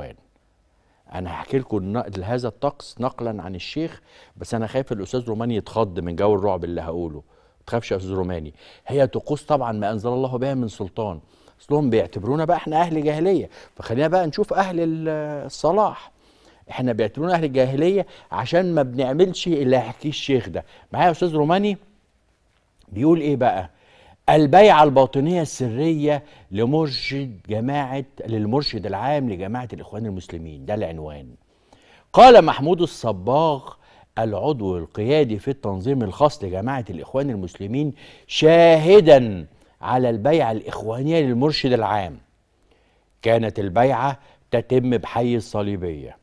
الاخوان انا هحكي لكم هذا الطقس نقلا عن الشيخ بس انا خايف الاستاذ روماني يتخض من جو الرعب اللي هقوله ما تخافش يا استاذ روماني هي طقوس طبعا ما انزل الله بها من سلطان اصلهم بيعتبرونا بقى احنا اهل جاهليه فخلينا بقى نشوف اهل الصلاح احنا بيعتبرونا اهل الجاهليه عشان ما بنعملش اللي هيحكيه الشيخ ده معايا يا استاذ روماني بيقول ايه بقى البيعة الباطنية السرية لمرشد جماعة للمرشد العام لجماعة الإخوان المسلمين ده العنوان قال محمود الصباغ العضو القيادي في التنظيم الخاص لجماعة الإخوان المسلمين شاهدا على البيعة الإخوانية للمرشد العام كانت البيعة تتم بحي الصليبية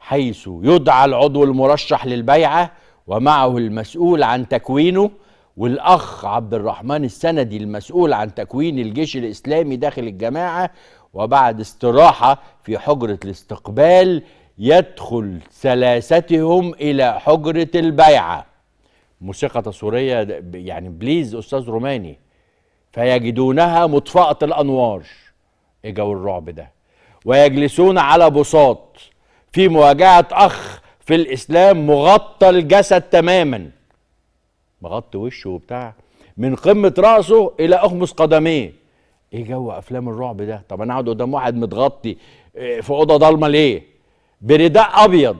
حيث يدعى العضو المرشح للبيعة ومعه المسؤول عن تكوينه والاخ عبد الرحمن السندي المسؤول عن تكوين الجيش الاسلامي داخل الجماعه وبعد استراحه في حجره الاستقبال يدخل ثلاثتهم الى حجره البيعه موسيقى تصويريه يعني بليز استاذ روماني فيجدونها مطفاه الانوار ايه جو الرعب ده ويجلسون على بساط في مواجهه اخ في الاسلام مغطى الجسد تماما مغطي وشه وبتاع من قمه راسه الى اخمص قدميه ايه جو افلام الرعب ده طب انا اقعد قدام واحد متغطي إيه، في اوضه ضلمه ليه برداء ابيض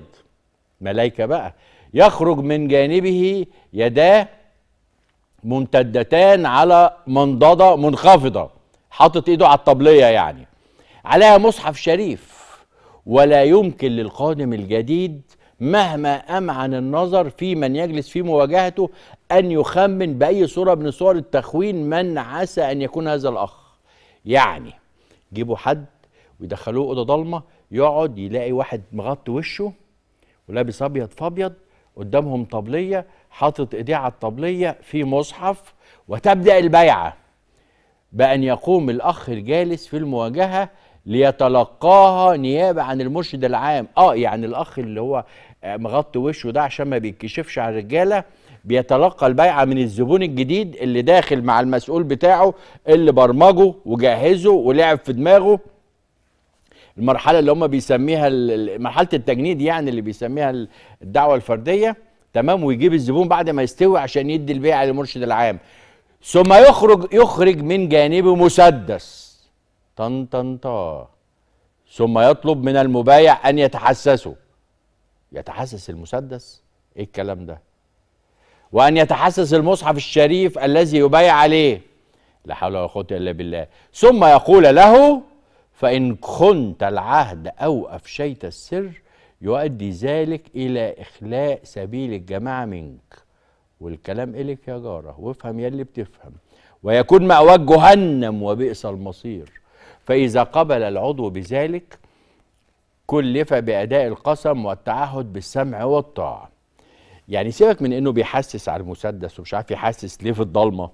ملايكه بقى يخرج من جانبه يداه ممتدتان على منضده منخفضه حاطط ايده على الطبليه يعني عليها مصحف شريف ولا يمكن للقادم الجديد مهما أمعن النظر في من يجلس في مواجهته أن يخمن بأي صورة من صور التخوين من عسى أن يكون هذا الأخ يعني جيبوا حد ويدخلوه أوضة ضلمة يقعد يلاقي واحد مغطي وشه ولابس أبيض فأبيض قدامهم طبلية حاطط إيديه على الطبلية في مصحف وتبدأ البيعة بأن يقوم الأخ الجالس في المواجهة ليتلقاها نيابة عن المرشد العام اه يعني الأخ اللي هو آه، مغطي وشه ده عشان ما بيتكشفش على الرجاله بيتلقى البيعه من الزبون الجديد اللي داخل مع المسؤول بتاعه اللي برمجه وجهزه ولعب في دماغه المرحله اللي هم بيسميها مرحله التجنيد يعني اللي بيسميها الدعوه الفرديه تمام ويجيب الزبون بعد ما يستوي عشان يدي البيعه للمرشد العام ثم يخرج يخرج من جانبه مسدس طن طن طا ثم يطلب من المبايع ان يتحسسه يتحسس المسدس ايه الكلام ده وان يتحسس المصحف الشريف الذي يبايع عليه لا حول ولا قوه الا بالله ثم يقول له فان خنت العهد او افشيت السر يؤدي ذلك الى اخلاء سبيل الجماعه منك والكلام الك يا جاره وافهم يا اللي بتفهم ويكون مأواك جهنم وبئس المصير فإذا قبل العضو بذلك كلف بأداء القسم والتعهد بالسمع والطاعة يعني سيبك من انه بيحسس على المسدس ومش عارف يحسس ليه في الضلمه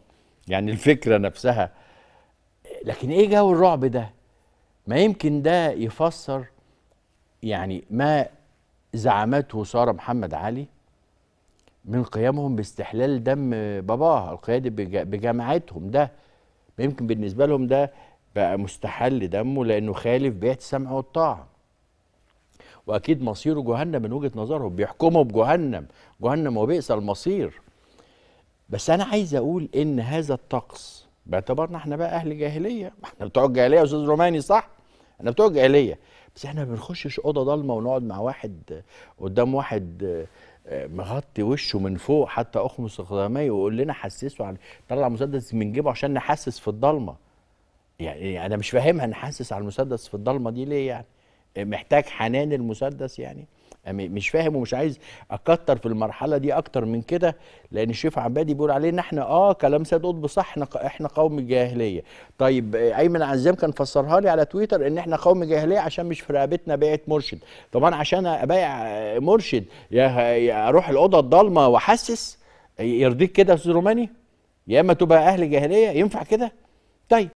يعني الفكره نفسها لكن ايه جو الرعب ده ما يمكن ده يفسر يعني ما زعمته ساره محمد علي من قيامهم باستحلال دم باباها القيادي بجامعتهم ده ما يمكن بالنسبه لهم ده بقى مستحل دمه لانه خالف بيئه السمع والطاعه واكيد مصيره جهنم من وجهه نظرهم بيحكموا بجهنم جهنم وبئس المصير بس انا عايز اقول ان هذا الطقس باعتبارنا احنا بقى اهل جاهليه احنا بتوع الجاهليه يا استاذ روماني صح احنا بتوع الجاهليه بس احنا ما بنخشش اوضه ضلمه ونقعد مع واحد قدام واحد آه، مغطي وشه من فوق حتى اخمص قدميه ويقول لنا حسسه عن طلع مسدس من جيبه عشان نحسس في الضلمه يعني انا مش فاهمها نحسس على المسدس في الضلمه دي ليه يعني محتاج حنان المسدس يعني مش فاهم ومش عايز اكتر في المرحله دي اكتر من كده لان الشيف عبادي بيقول علينا احنا اه كلام سيد قطب صح احنا احنا قوم جاهليه طيب ايمن عزام كان فسرها لي على تويتر ان احنا قوم جاهليه عشان مش في رقبتنا بيعه مرشد طبعا عشان ابيع مرشد يا اروح الاوضه الضلمه واحسس يرضيك كده يا استاذ روماني يا اما تبقى اهل جاهليه ينفع كده طيب